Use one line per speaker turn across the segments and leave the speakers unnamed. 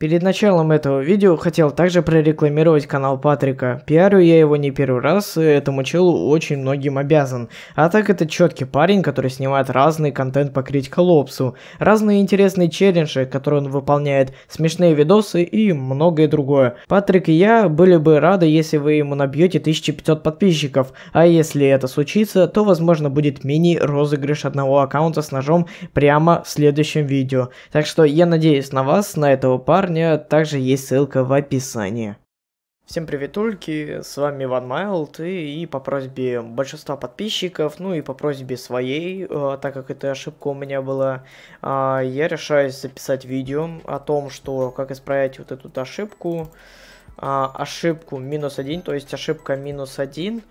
Перед началом этого видео хотел также прорекламировать канал Патрика. Пиарю я его не первый раз, этому челу очень многим обязан. А так это четкий парень, который снимает разный контент по критиколопсу, разные интересные челленджи, которые он выполняет, смешные видосы и многое другое. Патрик и я были бы рады, если вы ему набьете 1500 подписчиков, а если это случится, то возможно будет мини-розыгрыш одного аккаунта с ножом прямо в следующем видео. Так что я надеюсь на вас, на этого парня, парня также есть ссылка в описании. Всем привет, ульки, с вами Иван Майлд, и, и по просьбе большинства подписчиков, ну и по просьбе своей, э, так как это ошибка у меня была, э, я решаюсь записать видео о том, что как исправить вот эту ошибку, э, ошибку минус один, то есть ошибка минус один,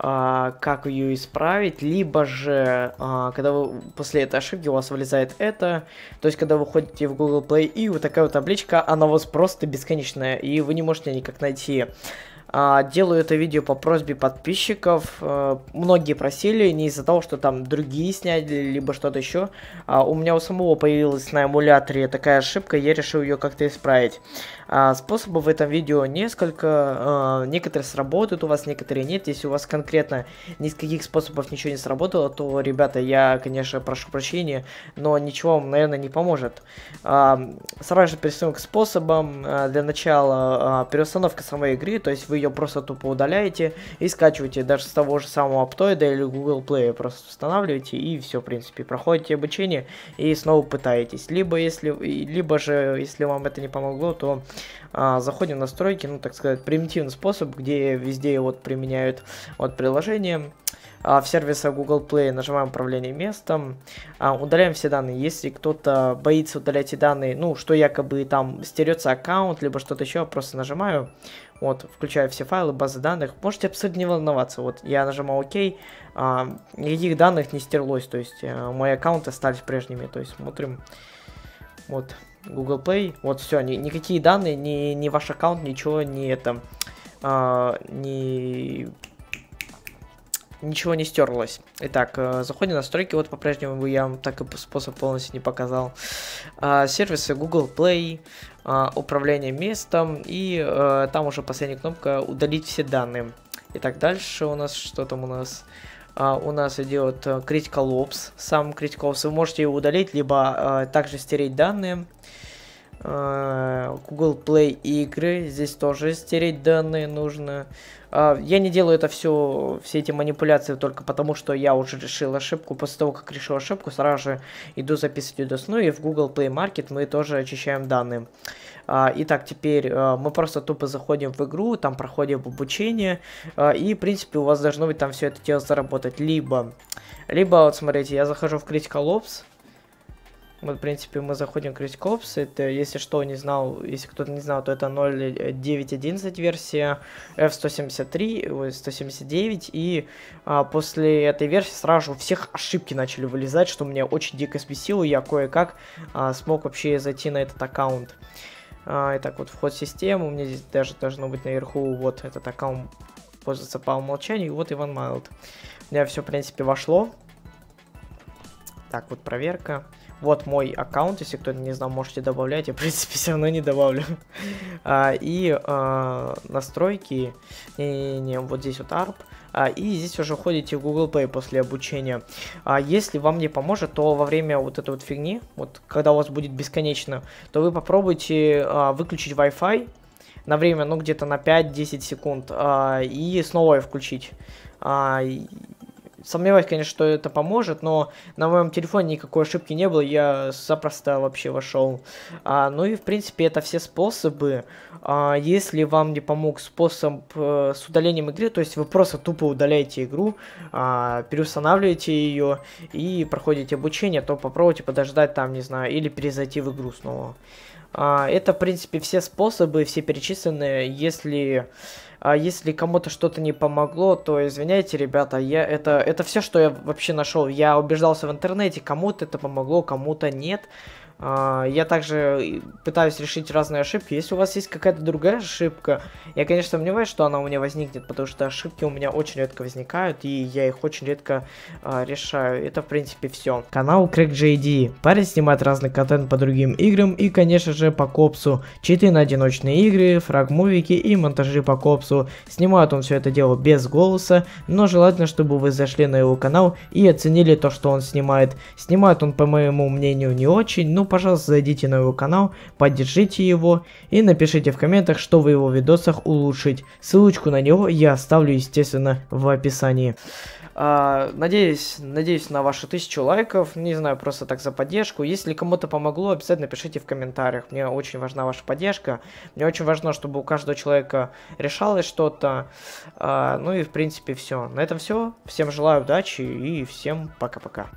а, как ее исправить, либо же, а, когда вы после этой ошибки у вас вылезает это, то есть когда вы ходите в Google Play и вот такая вот табличка, она у вас просто бесконечная, и вы не можете никак найти а, делаю это видео по просьбе подписчиков. Э, многие просили, не из-за того, что там другие сняли, либо что-то еще. А, у меня у самого появилась на эмуляторе такая ошибка, я решил ее как-то исправить. А, способов в этом видео несколько. Э, некоторые сработают у вас, некоторые нет. Если у вас конкретно ни с каких способов ничего не сработало, то, ребята, я, конечно, прошу прощения, но ничего вам, наверное, не поможет. Сразу же перейдем к способам. Э, для начала переустановка самой игры, то есть вы ее просто тупо удаляете и скачиваете даже с того же самого Аптоида или Google Play, просто устанавливаете и все, в принципе, проходите обучение и снова пытаетесь. Либо, если, либо же, если вам это не помогло, то а, заходим в настройки, ну, так сказать, примитивный способ, где везде вот применяют вот приложение, а, в сервисах Google Play нажимаем управление местом, а, удаляем все данные. Если кто-то боится удалять эти данные, ну, что якобы там стерется аккаунт, либо что-то еще, просто нажимаю, вот, включаю все файлы, базы данных. Можете абсолютно не волноваться, вот, я нажимаю ОК, а, никаких данных не стерлось, то есть э, мои аккаунты остались прежними, то есть смотрим, вот, Google Play, вот, все, ни, никакие данные, ни, ни ваш аккаунт, ничего не это... А, не ничего не стерлось. Итак, э, заходим в настройки, вот по-прежнему я вам так и способ полностью не показал. А, сервисы Google Play, а, управление местом и э, там уже последняя кнопка удалить все данные. Итак, дальше у нас, что там у нас? А, у нас идет э, Critical Ops, сам Critical Ops, вы можете его удалить, либо также стереть данные. Э, Google Play игры. Здесь тоже стереть данные нужно. А, я не делаю это все, все эти манипуляции только потому, что я уже решил ошибку. После того, как решил ошибку, сразу же иду записывать видос. Ну и в Google Play Market мы тоже очищаем данные. А, итак, теперь э, мы просто тупо заходим в игру, там проходим обучение. А, и, в принципе, у вас должно быть там все это дело заработать. Либо, либо вот смотрите, я захожу в Critical Ops. Мы, в принципе, мы заходим к Рископс. Это, если что, не знал, если кто-то не знал, то это 0.9.11 версия F173, 179. И а, после этой версии сразу же всех ошибки начали вылезать, что меня очень дико и Я кое-как а, смог вообще зайти на этот аккаунт. А, итак, вот вход в систему. У меня здесь даже должно быть наверху вот этот аккаунт пользуется по умолчанию. И вот Иван Майлд. У меня все, в принципе, вошло. Так, вот проверка. Вот мой аккаунт, если кто-то не знал, можете добавлять, я, в принципе, все равно не добавлю. А, и а, настройки, не-не-не, вот здесь вот ARP, а, и здесь уже ходите в Google Play после обучения. А если вам не поможет, то во время вот этой вот фигни, вот когда у вас будет бесконечно, то вы попробуйте а, выключить Wi-Fi на время, ну, где-то на 5-10 секунд, а, и снова ее включить. А, Сомневаюсь, конечно, что это поможет, но на моем телефоне никакой ошибки не было, я запросто вообще вошел. А, ну и, в принципе, это все способы. А, если вам не помог способ э, с удалением игры, то есть вы просто тупо удаляете игру, а, переустанавливаете ее и проходите обучение, то попробуйте подождать там, не знаю, или перезайти в игру снова. А, это, в принципе, все способы, все перечисленные. Если а если кому-то что-то не помогло, то извиняйте, ребята, я это это все, что я вообще нашел. Я убеждался в интернете, кому-то это помогло, кому-то нет. А, я также э, пытаюсь решить разные ошибки. Если у вас есть какая-то другая ошибка, я, конечно, сомневаюсь, что она у меня возникнет, потому что ошибки у меня очень редко возникают, и я их очень редко э, решаю. Это, в принципе, все. Канал CrackJD. Парень снимает разный контент по другим играм и, конечно же, по копсу. Читы на одиночные игры, фрагмовики и монтажи по копсу. Снимает он все это дело без голоса, но желательно, чтобы вы зашли на его канал и оценили то, что он снимает. Снимает он, по моему мнению, не очень, но пожалуйста, зайдите на его канал, поддержите его и напишите в комментах, что в его видосах улучшить. Ссылочку на него я оставлю, естественно, в описании. А, надеюсь, надеюсь на ваши тысячу лайков, не знаю, просто так за поддержку. Если кому-то помогло, обязательно пишите в комментариях, мне очень важна ваша поддержка. Мне очень важно, чтобы у каждого человека решалось что-то. А, ну и в принципе все. На этом все. Всем желаю удачи и всем пока-пока.